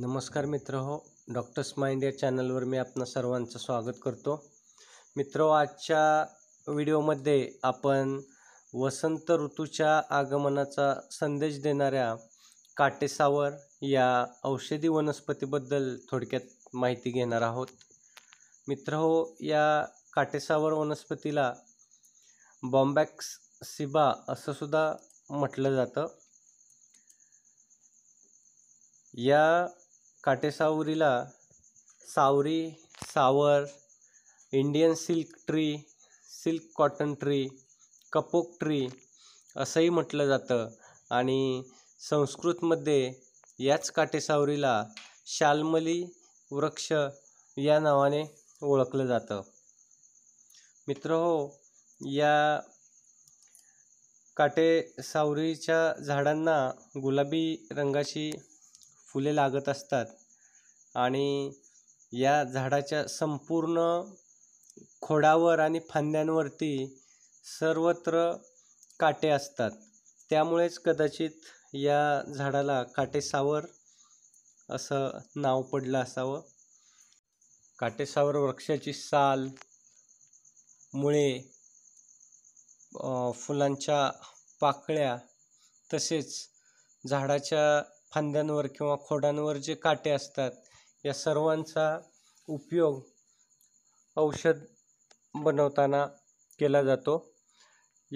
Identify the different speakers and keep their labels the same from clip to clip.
Speaker 1: नमस्कार मित्र हो डॉक्टर्स माइंड या चॅनलवर मी आपणा सर्वांचं स्वागत करतो मित्र हो, आजच्या व्हिडिओमध्ये आपण वसंत ऋतूच्या आगमनाचा संदेश देणाऱ्या काटेसावर या औषधी वनस्पतीबद्दल थोडक्यात माहिती घेणार आहोत मित्र हो या काटेसावर वनस्पतीला बॉम्बॅक्स सिबा असं सुद्धा म्हटलं जातं या काटेसावरीला सावरी सावर Indian silk tree silk cotton tree kapok tree असंही म्हटलं जातं आणि संस्कृतमध्ये याच काटेसावरीला शालमली वृक्ष या नावाने ओळखलं जातं मित्र हो या काटेसावरीच्या झाडांना गुलाबी रंगाची फुले लागत असतात आणि या झाडाच्या संपूर्ण खोडावर आणि फांद्यांवरती सर्वत्र काटे असतात त्यामुळेच कदाचित या झाडाला काटेसावर असं नाव पडलं असावं काटेसावर वृक्षाची साल मुळे फुलांच्या पाकळ्या तसेच झाडाच्या फांद्यांवर किंवा खोडांवर जे काटे असतात या सर्वांचा उपयोग औषध बनवताना केला जातो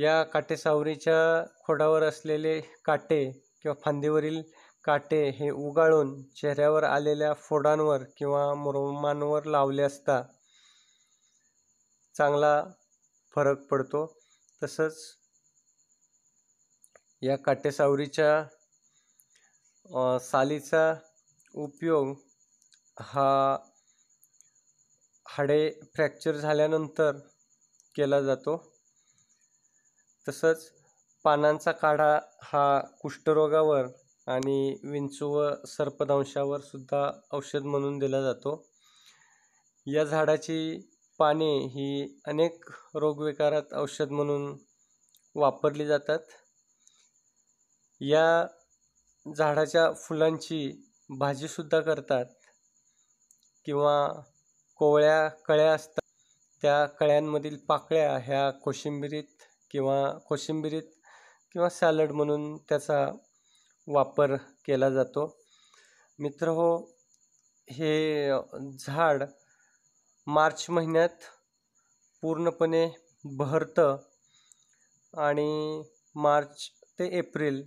Speaker 1: या काटेसावरीच्या खोडावर असलेले काटे किंवा फांदीवरील काटे हे उगाळून चेहऱ्यावर आलेल्या फोडांवर किंवा मुरमांवर लावले असता चांगला फरक पडतो तसंच या काटेसावरीच्या सालीचा उपयोग हा हाडे फ्रॅक्चर झाल्यानंतर केला जातो तसंच पानांचा काढा हा कुष्ठरोगावर आणि विंचू व सर्पदंशावर सुद्धा औषध म्हणून दिला जातो या झाडाची पाने ही अनेक रोगविकारात औषध म्हणून वापरली जातात या झाडाच्या फुलांची भाजीसुद्धा करतात किंवा कोवळ्या कळ्या असतात त्या कळ्यांमधील पाकळ्या ह्या कोशिंबिरीत किंवा कोशिंबिरीत किंवा सॅलड म्हणून त्याचा वापर केला जातो मित्र हो हे झाड मार्च महिन्यात पूर्णपणे बहरतं आणि मार्च ते एप्रिल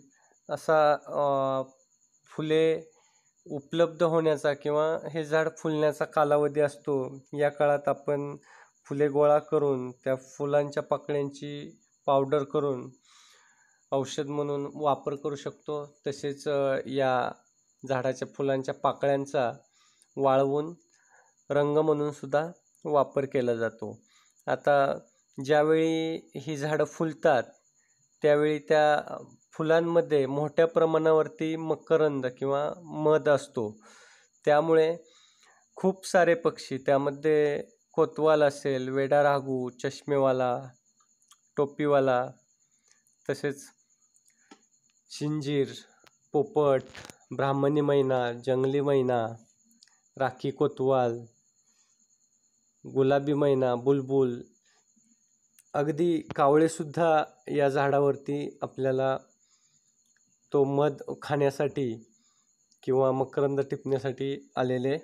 Speaker 1: असा फुले उपलब्ध होण्याचा किंवा हे झाड फुलण्याचा कालावधी असतो या काळात आपण फुले गोळा करून त्या फुलांच्या पाकळ्यांची पावडर करून औषध म्हणून वापर करू शकतो तसेच या झाडाच्या फुलांच्या पाकळ्यांचा वाळवून रंग म्हणून सुद्धा वापर केला जातो आता ज्यावेळी ही झाडं फुलतात त्यावेळी त्या फुलांमध्ये मोठ्या प्रमाणावरती मकरंद किंवा मध असतो त्यामुळे खूप सारे पक्षी त्यामध्ये कोतवाल असेल वेडा राहू चष्मेवाला टोपीवाला तसेच शिंजीर पोपट ब्राह्मणी मैना जंगली मैना राखी कोतवाल गुलाबी मैना बुलबुल अगदी कावळेसुद्धा या झाडावरती आपल्याला तो मध खाण्यासाठी किंवा मकरंद टिपण्यासाठी आलेले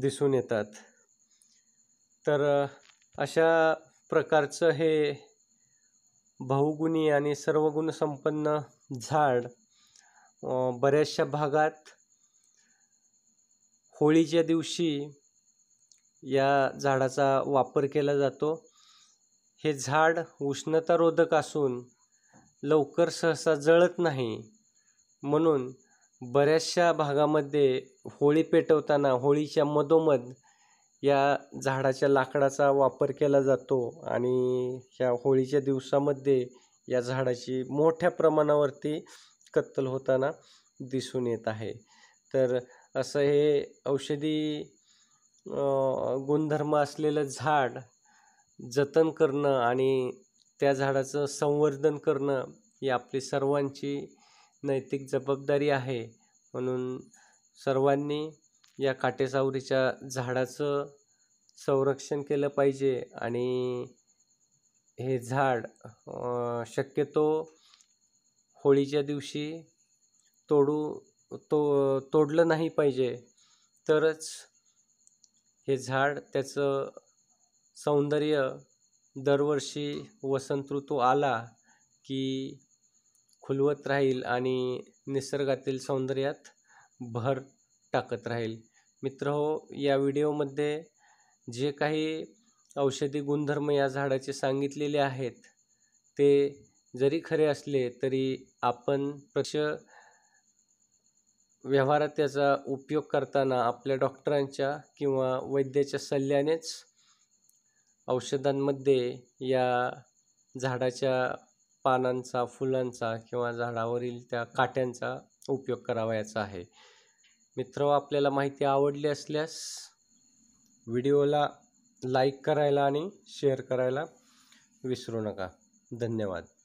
Speaker 1: दिसून येतात तर अशा प्रकारचं हे बहुगुणी आणि सर्वगुण संपन्न झाड बऱ्याचशा भागात होळीच्या दिवशी या झाडाचा वापर केला जातो हे झाड उष्णतारोधक असून लवकर सहसा जळत नाही म्हणून बऱ्याचशा भागामध्ये होळी पेटवताना होळीच्या मधोमध या झाडाच्या लाकडाचा वापर केला जातो आणि ह्या होळीच्या दिवसामध्ये या झाडाची मोठ्या प्रमाणावरती कत्तल होताना दिसून येत आहे तर असं हे औषधी गुणधर्म असलेलं झाड जतन करणं आणि त्या झाडाचं संवर्धन करणं ही आपली सर्वांची नैतिक जबाबदारी आहे म्हणून सर्वांनी या काटेसावरीच्या झाडाचं संरक्षण केलं पाहिजे आणि हे झाड शक्यतो होळीच्या दिवशी तोडू तो तोडलं नाही पाहिजे तरच हे झाड त्याचं सौंदर्य दरवर्षी वसंत ऋतू आला की खुलवत राहील आणि निसर्गातील सौंदर्यात भर टाकत राहील मित्र हो या व्हिडिओमध्ये जे काही औषधी गुणधर्म या झाडाचे सांगितलेले आहेत ते जरी खरे असले तरी आपण प्रश व्यवहारात त्याचा उपयोग करताना आपल्या डॉक्टरांच्या किंवा वैद्याच्या सल्ल्यानेच औषधांमध्ये या झाडाच्या पानांचा फुलांचा किंवा झाडावरील त्या काट्यांचा उपयोग करावायचा आहे मित्र आपल्याला माहिती आवडली असल्यास व्हिडिओला लाईक करायला आणि शेअर करायला विसरू नका धन्यवाद